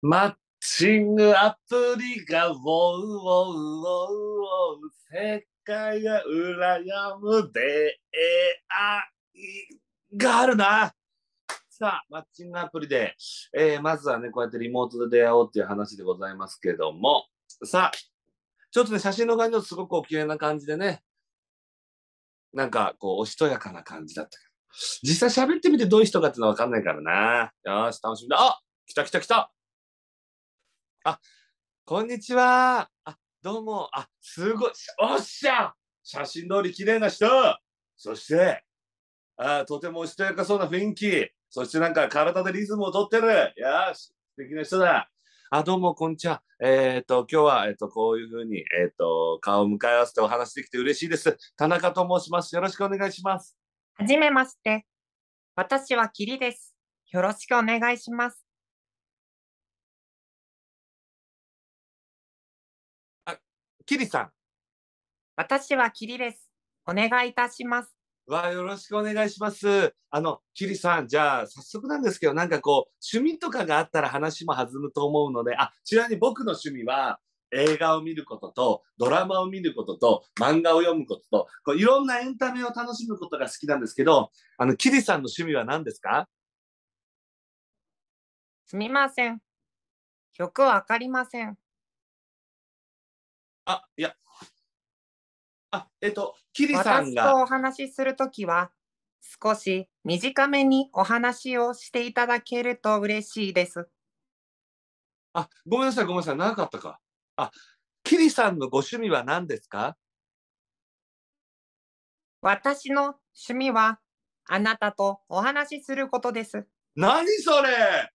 マッチングアプリがウォウォウォウォ世界が羨む出会いがあるなさあ、マッチングアプリで、えー、まずはね、こうやってリモートで出会おうっていう話でございますけども、さあ、ちょっとね、写真の感じはすごくお綺麗な感じでね、なんか、こう、おしとやかな感じだったけど、実際喋ってみてどういう人かっていうのはわかんないからな。よし、楽しみだ。あ来た来た来たあ、こんにちは。あ、どうも。あ、すごい。おっしゃ写真通り綺麗な人そして、あとてもおしとやかそうな雰囲気。そしてなんか体でリズムをとってる。いや素敵な人だ。あ、どうも、こんにちは。えっ、ー、と、今日は、えっ、ー、と、こういうふうに、えっ、ー、と、顔を向か合わせてお話できて嬉しいです。田中と申します。よろしくお願いします。はじめまして。私はキリです。よろしくお願いします。キリさん。私はキリです。お願いいたします。わよろしくお願いします。あの、キリさん、じゃあ、早速なんですけど、なんかこう、趣味とかがあったら話も弾むと思うので、あ、ちなみに僕の趣味は、映画を見ることと、ドラマを見ることと、漫画を読むことと、こういろんなエンタメを楽しむことが好きなんですけど、あの、キリさんの趣味は何ですかすみません。よくわかりません。あ、いや。あ、えっと、キリさん私とお話しするときは、少し短めにお話をしていただけると嬉しいです。あ、ごめんなさい、ごめんなさい、長かったか。あ、キリさんのご趣味は何ですか私の趣味は、あなたとお話しすることです。何それ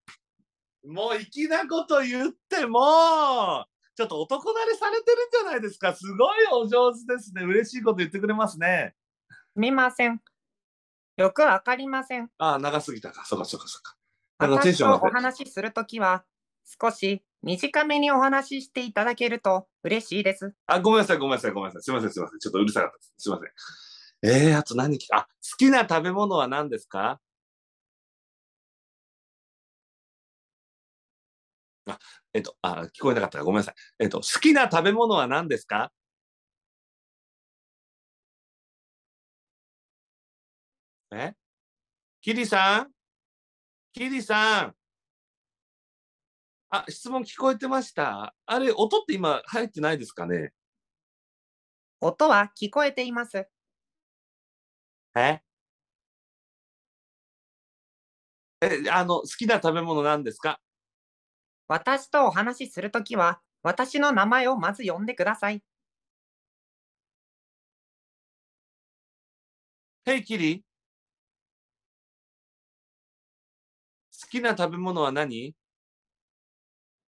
もう粋なこと言ってもうちょっと男慣れされてるんじゃないですか。すごいお上手ですね。嬉しいこと言ってくれますね。見ません。よくわかりません。ああ、長すぎたか。そうかそうかそうか。あのテンションが。お話しするときは、少し短めにお話ししていただけると嬉しいです。あ、ごめんなさい、ごめんなさい、ごめんなさい。すみません、すみません。ちょっとうるさかったです。すみません。えー、あと何あ、好きな食べ物は何ですかあ、えっと、あ、聞こえなかったか。ごめんなさい。えっと、好きな食べ物は何ですかえキリさんキリさんあ、質問聞こえてましたあれ、音って今入ってないですかね音は聞こえています。ええ、あの、好きな食べ物なんですか私とお話しするときは、私の名前をまず呼んでください。Hey, k i 好きな食べ物は何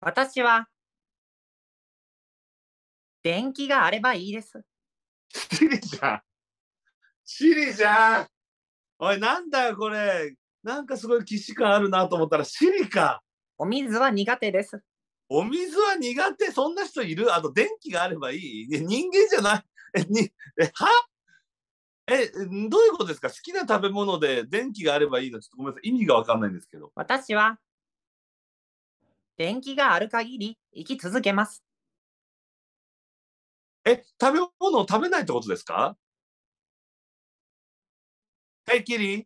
私は、電気があればいいです。シリじゃん。シリじゃん。おい、なんだよ、これ。なんかすごい既視感あるなと思ったら、シリか。お水は苦手です。お水は苦手、そんな人いるあと、電気があればいい人間じゃない。え、にえはえ、どういうことですか好きな食べ物で電気があればいいのちょっとごめんなさい。意味がわかんないんですけど。私は、電気がある限り生き続けます。え、食べ物を食べないってことですかはい、キリ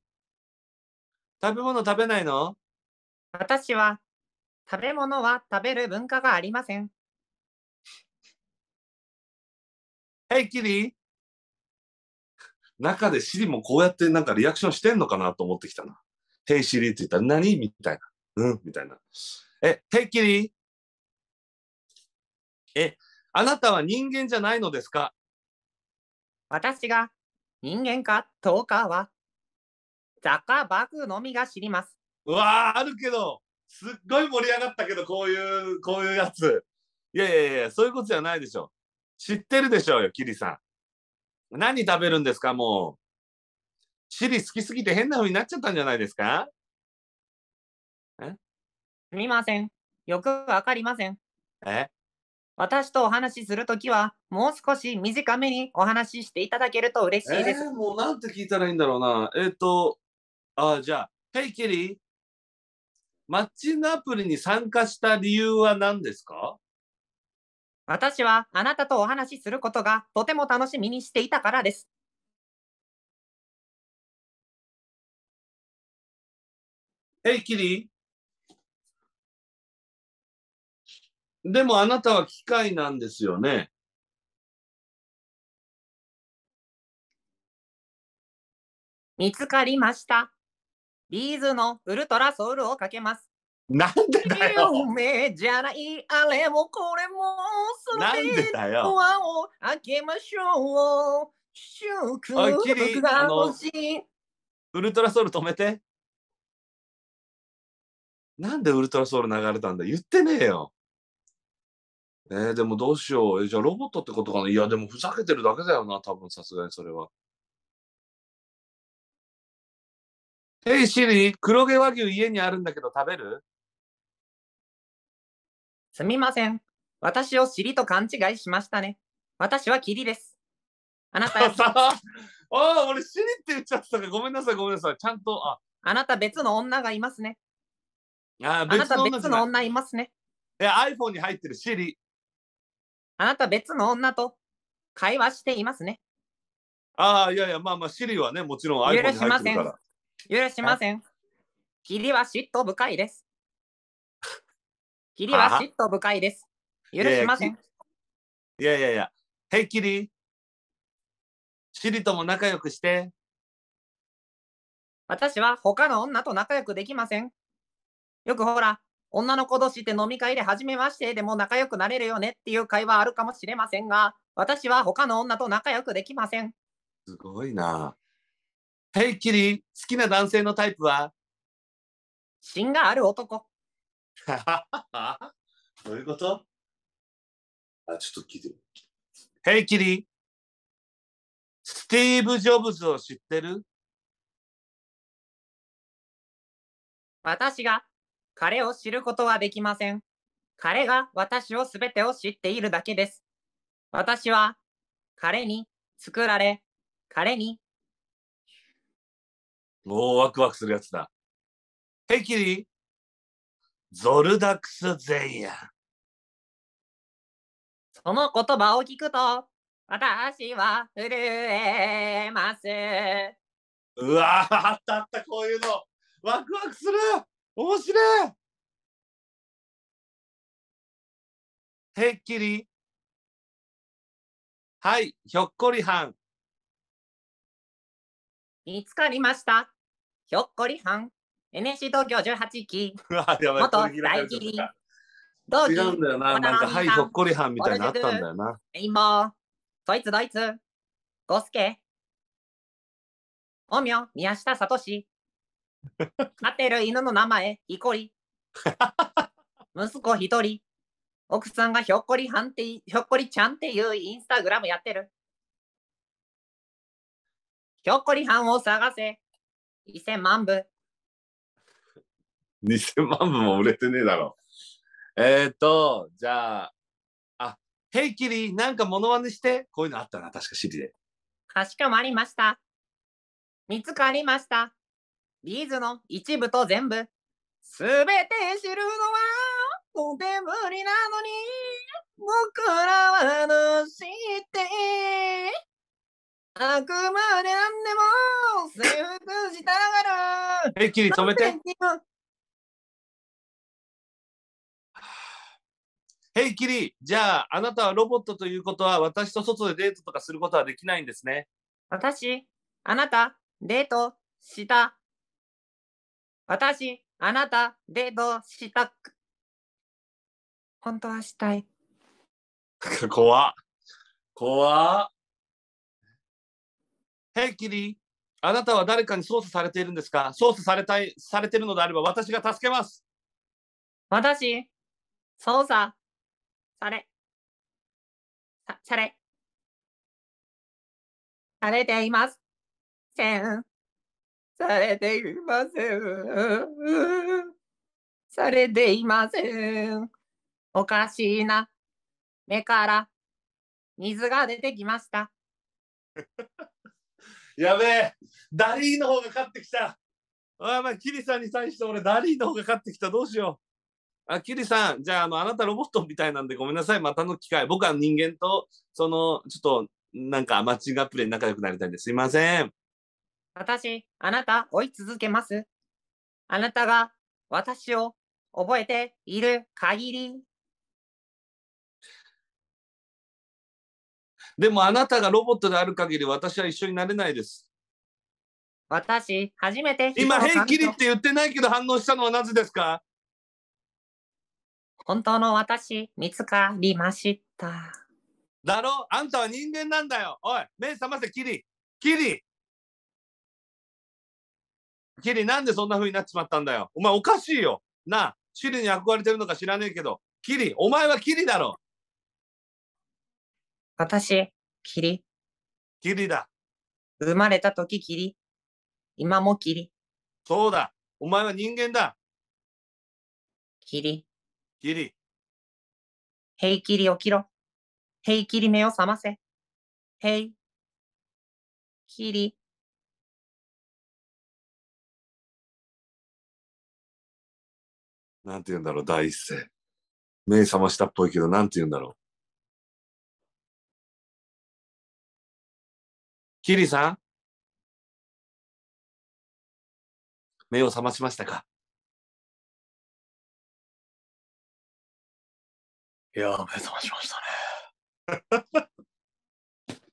食べ物食べないの私は食べ物は食べる文化がありません。Hey, Kitty! 中でシリもこうやってなんかリアクションしてんのかなと思ってきたな。Hey, シリって言ったら何みたいな。うん、みたいな。え、Hey, Kitty! え、あなたは人間じゃないのですか私が人間かどうかは、ザカバグのみが知ります。うわあるけど、すっごい盛り上がったけど、こういう、こういうやつ。いやいやいや、そういうことじゃないでしょ。知ってるでしょうよ、キリさん。何食べるんですか、もう。チリ好きすぎて変な風になっちゃったんじゃないですかえすみません。よくわかりません。え私とお話しするときは、もう少し短めにお話ししていただけると嬉しいです。えー、もうなんて聞いたらいいんだろうな。えっ、ー、と、あ、じゃあ、Hey Kitty, マッチングアプリに参加した理由は何ですか私はあなたとお話しすることがとても楽しみにしていたからです。え、キリでもあなたは機械なんですよね。見つかりました。ビーズのウルトラソウルをかけます。なんでだよ夢じゃない、あれもこれも、なんでドアを開けましょう。祝福おクキリが欲しい。ウルトラソウル止めて。なんでウルトラソウル流れたんだ言ってねえよ。えー、でもどうしよう。えじゃあロボットってことかないや、でもふざけてるだけだよな、多分さすがにそれは。h e シリ、黒毛和牛家にあるんだけど食べるすみません。私をシリと勘違いしましたね。私はキリです。あなたは。あ あ、俺シリって言っちゃったからごめんなさい、ごめんなさい。ちゃんと。ああなた別の女がいますね。ああなた別の女いますね。え、iPhone に入ってるシリ。あなた別の女と会話していますね。ああ、いやいや、まあまあ、シリはね、もちろん iPhone に入ってるから。許しません。霧は嫉妬深いです。霧は嫉妬深いです。許しません。いやいやいや。ヘイきり。シリとも仲良くして。私は他の女と仲良くできません。よくほら、女の子同士って飲み会で初めましてでも仲良くなれるよねっていう会話あるかもしれませんが、私は他の女と仲良くできません。すごいな。てっき好きな男性のタイプは芯がある男。どういうことあ、ちょっと聞いてヘイキリ、スティーブ・ジョブズを知ってる私が彼を知ることはできません。彼が私をすべてを知っているだけです。私は彼に作られ、彼にもうワクワクするやつだ。ヘイキリゾルダクス・ゼイヤその言葉を聞くと、私は震えます。うわあったあった、こういうの。ワクワクする面白いてっきり。はい、ひょっこりはん。見つかりました。ひょっこりはん、NSC 東京18期、元大喜利、同期、違うんだよな、なんか、はい、ひょっこりはんみたいなあったんだよな。い今、そいつどいつ、ゴスケ、おみょ、宮下聡、飼 ってる犬の名前、ひこり、息子一人、奥さんがひょっこりはんって、ひょっこりちゃんっていうインスタグラムやってる。ひょっこりはんを探せ。2000万部。2000 万部も売れてねえだろ。えっ、ー、と、じゃあ、あ、ヘイキリ、なんか物まねして、こういうのあったな、確かシリで。かしこまりました。見つかりました。ビーズの一部と全部。すべて知るのは、とてぶりなのに、僕らは知って。あくまで何でも制服したがルえ、キリ止めて。ヘイキリ、じゃああなたはロボットということは私と外でデートとかすることはできないんですね。私、あなた、デートした。私、あなた、デートした本当はしたい。怖怖ヘイキリ、あなたは誰かに操作されているんですか操作されたい、されているのであれば私が助けます。私、操作、され、さされ、されています。せん。されていません。されていません。おかしいな。目から水が出てきました。やべえ、ダリーの方が勝ってきた。あまあ、キリさんに対して俺、ダリーの方が勝ってきた。どうしよう。あ、キリさん、じゃあ、あの、あなたロボットみたいなんでごめんなさい。またの機会。僕は人間と、その、ちょっと、なんか、マッチングアプリで仲良くなりたいんですいません。私、あなた、追い続けます。あなたが、私を覚えている限り。でもあなたがロボットである限り私は一緒になれないです。私、初めて。今、へいきりって言ってないけど反応したのはなぜですか本当の私、見つかりました。だろあんたは人間なんだよ。おい、目覚ませ、キリ。キリ。キリ、なんでそんな風になっちまったんだよ。お前、おかしいよ。なあ、シリに憧れてるのか知らねえけど。キリ、お前はキリだろ。私、霧。霧だ。生まれた時霧。今も霧。そうだ。お前は人間だ。霧。霧。へいきり起きろ。へいきり目を覚ませ。へい。きり。なんて言うんだろう、第一声。目覚ましたっぽいけど、なんて言うんだろう。キリさん目を覚ましましたかいや目覚ましましたね。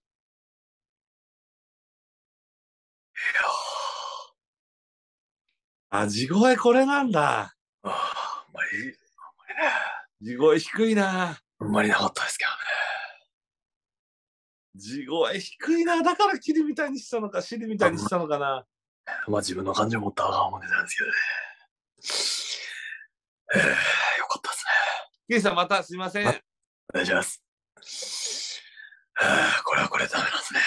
いやあ、地声これなんだ。ああ、あんまり、あんまりね。地声低いな。あんまりなかったですけどね。地声低いな。だからキリみたいにしたのか、シリみたいにしたのかな。まあ自分の感情持った思もてたんですけどね。えー、よかったですね。ケイさん、またすいません。お願いします。はあ、これはこれダメなんですね。